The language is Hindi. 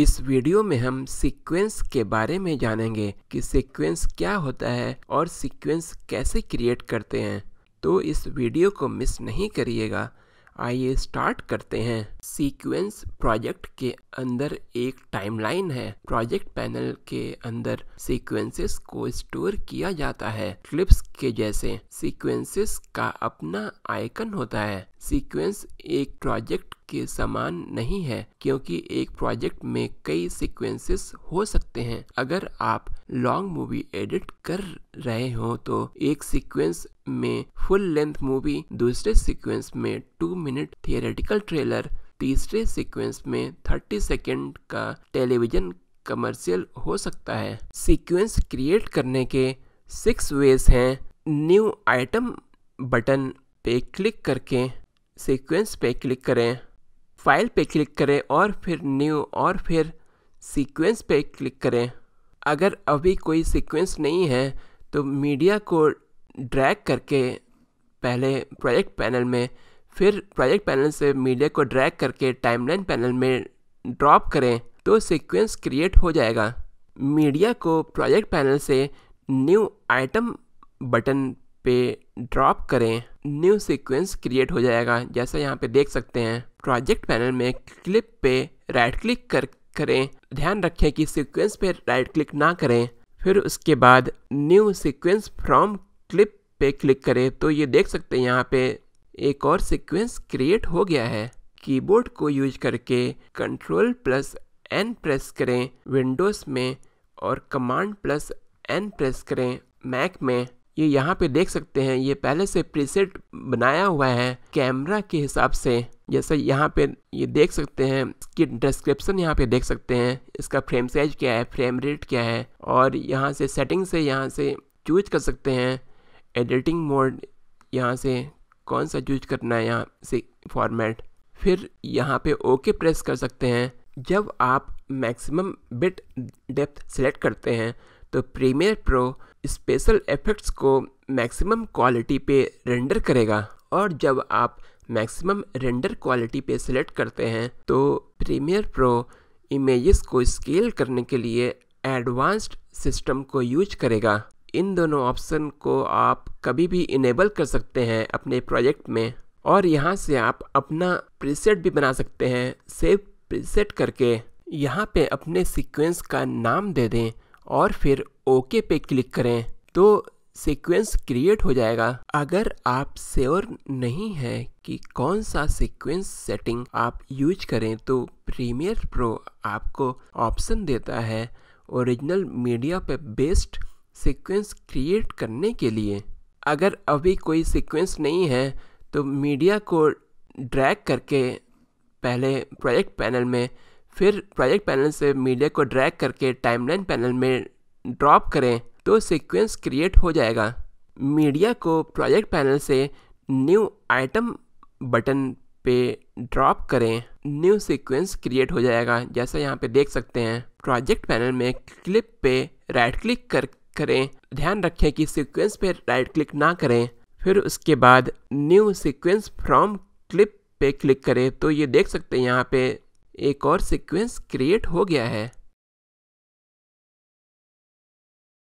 इस वीडियो में हम सीक्वेंस के बारे में जानेंगे कि सीक्वेंस क्या होता है और सीक्वेंस कैसे क्रिएट करते हैं तो इस वीडियो को मिस नहीं करिएगा आइए स्टार्ट करते हैं सीक्वेंस प्रोजेक्ट के अंदर एक टाइमलाइन है प्रोजेक्ट पैनल के अंदर सीक्वेंसेस को स्टोर किया जाता है क्लिप्स के जैसे सीक्वेंसेस का अपना आइकन होता है सीक्वेंस एक प्रोजेक्ट के समान नहीं है क्योंकि एक प्रोजेक्ट में कई सीक्वेंसेस हो सकते हैं अगर आप लॉन्ग मूवी एडिट कर रहे हो तो एक सीक्वेंस में फुल लेंथ मूवी दूसरे सीक्वेंस में टू मिनट थियोरेटिकल ट्रेलर तीसरे सीक्वेंस में थर्टी सेकेंड का टेलीविजन कमर्शियल हो सकता है सीक्वेंस क्रिएट करने के सिक्स वेज हैं न्यू आइटम बटन पे क्लिक करके सीक्वेंस पे क्लिक करें फाइल पे क्लिक करें और फिर न्यू और फिर सीक्वेंस पे क्लिक करें अगर अभी कोई सीक्वेंस नहीं है तो मीडिया को ड्रैग करके पहले प्रोजेक्ट पैनल में फिर प्रोजेक्ट पैनल से मीडिया को ड्रैग करके टाइमलाइन पैनल में ड्रॉप करें तो सीक्वेंस क्रिएट हो जाएगा मीडिया को प्रोजेक्ट पैनल से न्यू आइटम बटन पे ड्रॉप करें न्यू सीक्वेंस क्रिएट हो जाएगा जैसा यहाँ पे देख सकते हैं प्रोजेक्ट पैनल में क्लिप पे राइट क्लिक कर करें ध्यान रखें कि सीक्वेंस पे राइट क्लिक ना करें फिर उसके बाद न्यू सीक्वेंस फ्रॉम क्लिप पे क्लिक करें तो ये देख सकते हैं यहाँ पे एक और सीक्वेंस क्रिएट हो गया है कीबोर्ड को यूज करके कंट्रोल प्लस एन प्रेस करें विंडोज़ में और कमांड प्लस एन प्रेस करें मैक में ये यहाँ पे देख सकते हैं ये पहले से प्रीसेट बनाया हुआ है कैमरा के हिसाब से जैसे यहाँ पे ये देख सकते हैं इसकी डिस्क्रिप्शन यहाँ पे देख सकते हैं इसका फ्रेम साइज क्या है फ्रेम रेट क्या है और यहाँ से सेटिंग से यहाँ से चूज कर सकते हैं एडिटिंग मोड यहाँ से कौन सा चूज करना है यहाँ से फॉर्मेट फिर यहाँ पे ओके प्रेस कर सकते हैं जब आप मैक्सिमम बिट डेप्थ सेलेक्ट करते हैं तो प्रीमियर प्रो स्पेशल इफेक्ट्स को मैक्सिमम क्वालिटी पे रेंडर करेगा और जब आप मैक्सिमम रेंडर क्वालिटी पे सिलेक्ट करते हैं तो प्रीमियर प्रो इमेजेस को स्केल करने के लिए एडवांस्ड सिस्टम को यूज करेगा इन दोनों ऑप्शन को आप कभी भी इनेबल कर सकते हैं अपने प्रोजेक्ट में और यहाँ से आप अपना प्रीसेट भी बना सकते हैं सेव प्रीसेट करके यहाँ पे अपने सीक्वेंस का नाम दे दें और फिर ओके पे क्लिक करें तो सीक्वेंस क्रिएट हो जाएगा अगर आप श्योर नहीं है कि कौन सा सीक्वेंस सेटिंग आप यूज करें तो प्रीमियर प्रो आपको ऑप्शन देता है ओरिजिनल मीडिया पे बेस्ड सीक्वेंस क्रिएट करने के लिए अगर अभी कोई सीक्वेंस नहीं है तो मीडिया को ड्रैग करके पहले प्रोजेक्ट पैनल में फिर प्रोजेक्ट पैनल से मीडिया को ड्रैग करके टाइमलाइन पैनल में ड्रॉप करें तो सीक्वेंस क्रिएट हो जाएगा मीडिया को प्रोजेक्ट पैनल से न्यू आइटम बटन पे ड्रॉप करें न्यू सीक्वेंस क्रिएट हो जाएगा जैसा यहाँ पे देख सकते हैं प्रोजेक्ट पैनल में क्लिप पे राइट क्लिक कर करें ध्यान रखें कि सीक्वेंस पे राइट क्लिक ना करें फिर उसके बाद न्यू सीक्वेंस फ्रॉम क्लिप पे क्लिक करें तो ये देख सकते हैं यहाँ पे एक और सीक्वेंस क्रिएट हो गया है